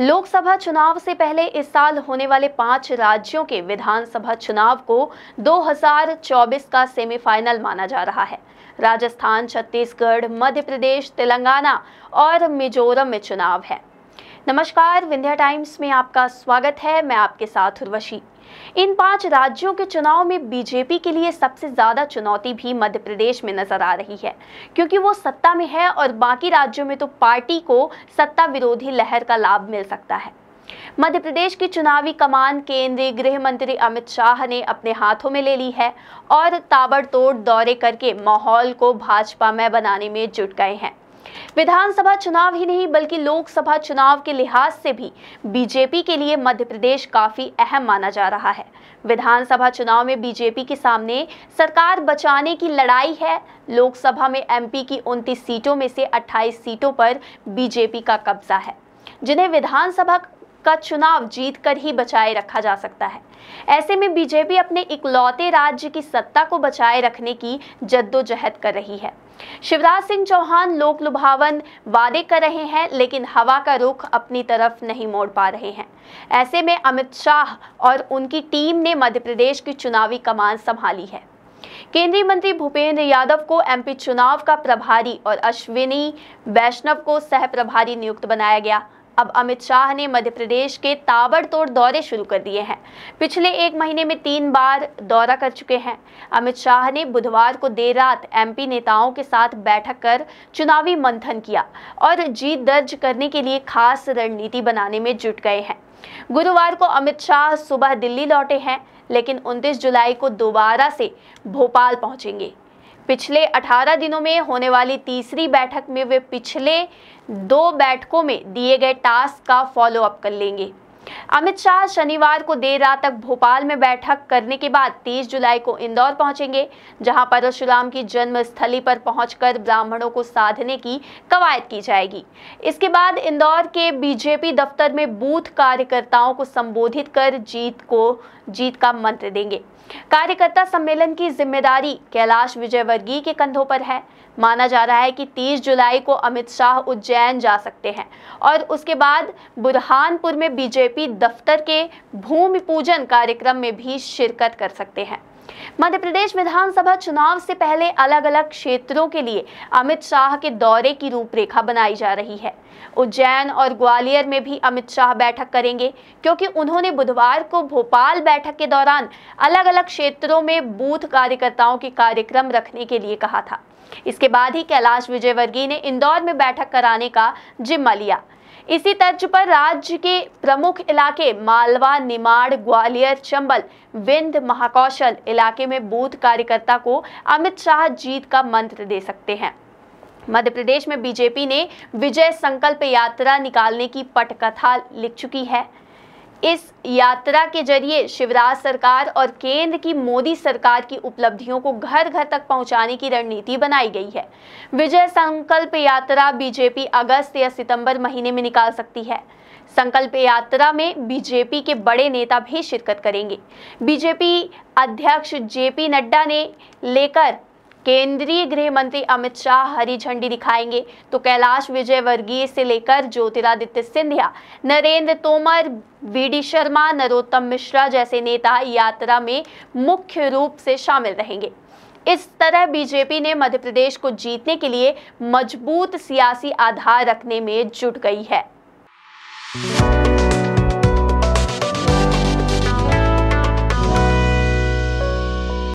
लोकसभा चुनाव से पहले इस साल होने वाले पांच राज्यों के विधानसभा चुनाव को 2024 का सेमीफाइनल माना जा रहा है राजस्थान छत्तीसगढ़ मध्य प्रदेश तेलंगाना और मिजोरम में चुनाव है नमस्कार विंध्या टाइम्स में आपका स्वागत है मैं आपके साथ उर्वशी इन पांच राज्यों के चुनाव में बीजेपी के लिए सबसे ज्यादा चुनौती भी मध्य प्रदेश में नजर आ रही है क्योंकि वो सत्ता में है और बाकी राज्यों में तो पार्टी को सत्ता विरोधी लहर का लाभ मिल सकता है मध्य प्रदेश की चुनावी कमान केंद्रीय गृह मंत्री अमित शाह ने अपने हाथों में ले ली है और ताबड़तोड़ दौरे करके माहौल को भाजपा में बनाने में जुट गए हैं विधानसभा चुनाव ही नहीं बल्कि लोकसभा चुनाव के लिहाज से भी बीजेपी के लिए मध्य प्रदेश काफी अहम माना जा रहा है विधानसभा चुनाव में बीजेपी के सामने सरकार बचाने की लड़ाई है लोकसभा में एमपी की उनतीस सीटों में से 28 सीटों पर बीजेपी का कब्जा है जिन्हें विधानसभा का चुनाव जीत कर ही बचाए रखा जा सकता है ऐसे में बीजेपी अपने इकलौते राज्य की सत्ता को बचाए रखने की जद्दोजहद कर रही है शिवराज सिंह चौहान लोक लुभावन वादे कर रहे हैं लेकिन हवा का रुख अपनी तरफ नहीं मोड़ पा रहे हैं ऐसे में अमित शाह और उनकी टीम ने मध्य प्रदेश की चुनावी कमान संभाली है केंद्रीय मंत्री भूपेंद्र यादव को एमपी चुनाव का प्रभारी और अश्विनी वैष्णव को सह प्रभारी नियुक्त बनाया गया अब अमित शाह ने मध्य प्रदेश के ताबड़तोड़ दौरे शुरू कर दिए हैं पिछले एक महीने में तीन बार दौरा कर चुके हैं अमित शाह ने बुधवार को देर रात एमपी नेताओं के साथ बैठक कर चुनावी मंथन किया और जीत दर्ज करने के लिए खास रणनीति बनाने में जुट गए हैं गुरुवार को अमित शाह सुबह दिल्ली लौटे हैं लेकिन 29 जुलाई को दोबारा से भोपाल पहुंचेंगे पिछले 18 दिनों में होने वाली तीसरी बैठक में वे पिछले दो बैठकों में दिए गए टास्क का फॉलोअप कर लेंगे अमित शाह शनिवार को देर रात तक भोपाल में बैठक करने के बाद 30 जुलाई को इंदौर पहुंचेंगे जहां परशुराम की जन्मस्थली पर पहुंचकर ब्राह्मणों को साधने की कवायद की जाएगी इसके बाद इंदौर के बीजेपी दफ्तर में बूथ कार्यकर्ताओं को संबोधित कर जीत को जीत का मंत्र देंगे कार्यकर्ता सम्मेलन की जिम्मेदारी कैलाश विजयवर्गीय के कंधों पर है माना जा रहा है कि 30 जुलाई को अमित शाह उज्जैन जा सकते हैं और उसके बाद बुरहानपुर में बीजेपी दफ्तर के भूमि पूजन कार्यक्रम में भी शिरकत कर सकते हैं मध्य प्रदेश विधानसभा चुनाव से पहले अलग अलग क्षेत्रों के लिए अमित शाह के दौरे की रूपरेखा बनाई जा रही है उज्जैन और ग्वालियर में भी अमित शाह बैठक करेंगे क्योंकि उन्होंने बुधवार को भोपाल बैठक के दौरान अलग अलग क्षेत्रों में बूथ कार्यकर्ताओं के कार्यक्रम रखने के लिए कहा था इसके बाद ही कैलाश विजयवर्गीय ने इंदौर में बैठक कराने का जिम्मा लिया इसी तर्ज पर राज्य के प्रमुख इलाके मालवा निमाड़ ग्वालियर चंबल विंध महाकौशल इलाके में बूथ कार्यकर्ता को अमित शाह जीत का मंत्र दे सकते हैं मध्य प्रदेश में बीजेपी ने विजय संकल्प यात्रा निकालने की पटकथा लिख चुकी है इस यात्रा के जरिए शिवराज सरकार और केंद्र की मोदी सरकार की उपलब्धियों को घर घर तक पहुंचाने की रणनीति बनाई गई है विजय संकल्प यात्रा बीजेपी अगस्त या सितंबर महीने में निकाल सकती है संकल्प यात्रा में बीजेपी के बड़े नेता भी शिरकत करेंगे बीजेपी अध्यक्ष जेपी नड्डा ने लेकर केंद्रीय गृह मंत्री अमित शाह हरी झंडी दिखाएंगे तो कैलाश विजय वर्गीय से लेकर ज्योतिरादित्य सिंधिया नरेंद्र तोमर वी शर्मा नरोत्तम मिश्रा जैसे नेता यात्रा में मुख्य रूप से शामिल रहेंगे इस तरह बीजेपी ने मध्य प्रदेश को जीतने के लिए मजबूत सियासी आधार रखने में जुट गई है